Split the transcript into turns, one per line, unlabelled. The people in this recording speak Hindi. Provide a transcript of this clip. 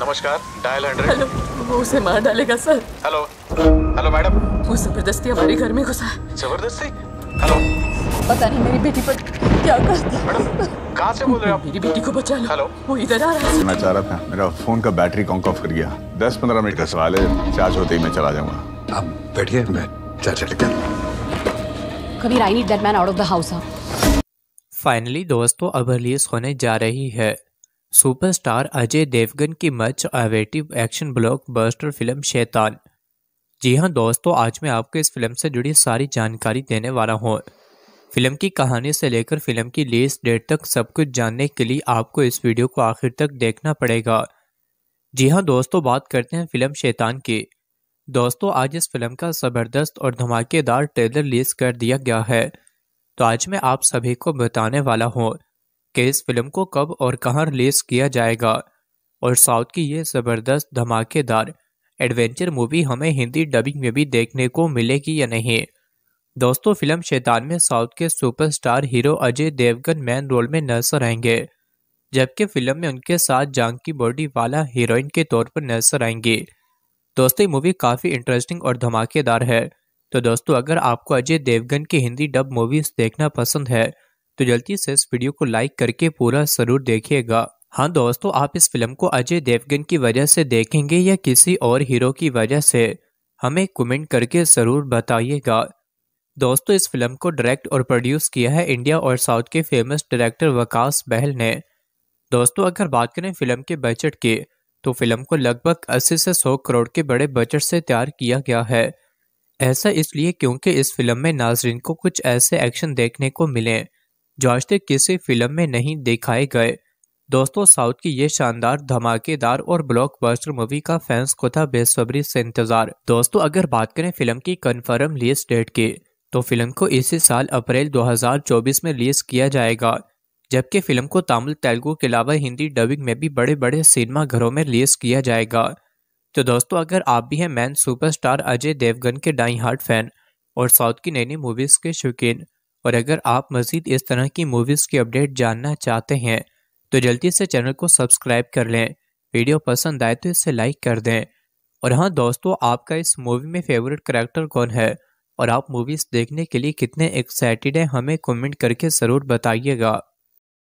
नमस्कार डायल हंड्रेड वो उसे मार डालेगा सर हेलो हेलो मैडम वो जबरदस्ती हमारे घर में घुसा है जबरदस्ती हेलो पता नहीं मेरी बेटी पर क्या करती मैडम कहाँ से बोल रहे हो मेरी बेटी को बचा लो हेलो वो इधर आ रहा है मैं चाह रहा था मेरा फोन का बैटरी कॉन्क ऑफ कर गया दस पंद्रह मिनट का सवाल है चार्ज होते ही मैं चला जाऊंगा आप बैठिए मैं चार्ज लेकर कभी I need that man out of the house finally दोस्तों अब रिलीज होने जा रही है सुपरस्टार अजय देवगन की much awaited action blockbuster film Shaitaan जी हाँ दोस्तों आज मैं आपको इस फिल्म से जुड़ी सारी जानकारी देने वाला हूँ फिल्म की कहानी से लेकर फिल्म की लीज डेट तक सब कुछ जानने के लिए आपको इस वीडियो को आखिर तक देखना पड़ेगा जी हाँ दोस्तों बात करते हैं फिल्म शैतान की दोस्तों आज इस फिल्म का ज़बरदस्त और धमाकेदार ट्रेलर रिलीज कर दिया गया है तो आज मैं आप सभी को बताने वाला हूँ कि इस फिल्म को कब और कहां रिलीज किया जाएगा और साउथ की ये ज़बरदस्त धमाकेदार एडवेंचर मूवी हमें हिंदी डबिंग में भी देखने को मिलेगी या नहीं दोस्तों फिल्म शैतान में साउथ के superstar hero Ajay Devgan main role में नजर आएंगे जबकि फिल्म में उनके साथ जांग की बॉडी वाला हीरोइन के तौर पर नजर आएंगी दोस्तों ये मूवी काफ़ी इंटरेस्टिंग और धमाकेदार है तो दोस्तों अगर आपको अजय देवगन की हिंदी डब मूवीज़ देखना पसंद है तो जल्दी से इस वीडियो को लाइक करके पूरा जरूर देखिएगा हाँ दोस्तों आप इस फिल्म को अजय देवगन की वजह से देखेंगे या किसी और हीरो की वजह से हमें कमेंट करके ज़रूर बताइएगा दोस्तों इस फिल्म को डायरेक्ट और प्रोड्यूस किया है इंडिया और साउथ के फेमस डायरेक्टर वकास बहल ने दोस्तों अगर बात करें फिल्म के बजट की तो फिल्म को लगभग 80 से 100 करोड़ के बड़े बजट से तैयार किया गया है ऐसा इसलिए क्योंकि इस फिल्म में नाजरीन को कुछ ऐसे एक्शन देखने को मिले जो आज तक किसी फिल्म में नहीं दिखाए गए दोस्तों साउथ की ये शानदार धमाकेदार और ब्लॉकबस्टर मूवी का फैंस को था बेसब्री से इंतजार दोस्तों अगर बात करें फिल्म की कन्फर्म रिलीज डेट की तो फिल्म को इसी साल अप्रैल 2024 में रिलीज किया जाएगा जबकि फिल्म को तमिल तेलुगु के अलावा हिंदी डबिंग में भी बड़े बड़े सिनेमा घरों में रिलीज किया जाएगा तो दोस्तों अगर आप भी हैं मैन सुपरस्टार अजय देवगन के डाई हार्ट फैन और साउथ की नई नई मूवीज़ के शौकीन और अगर आप मज़ीद इस तरह की मूवीज़ की अपडेट जानना चाहते हैं तो जल्दी से चैनल को सब्सक्राइब कर लें वीडियो पसंद आए तो इसे लाइक कर दें और हाँ दोस्तों आपका इस मूवी में फेवरेट करेक्टर कौन है और आप मूवीज़ देखने के लिए कितने एक्साइटेड हैं हमें कमेंट करके ज़रूर बताइएगा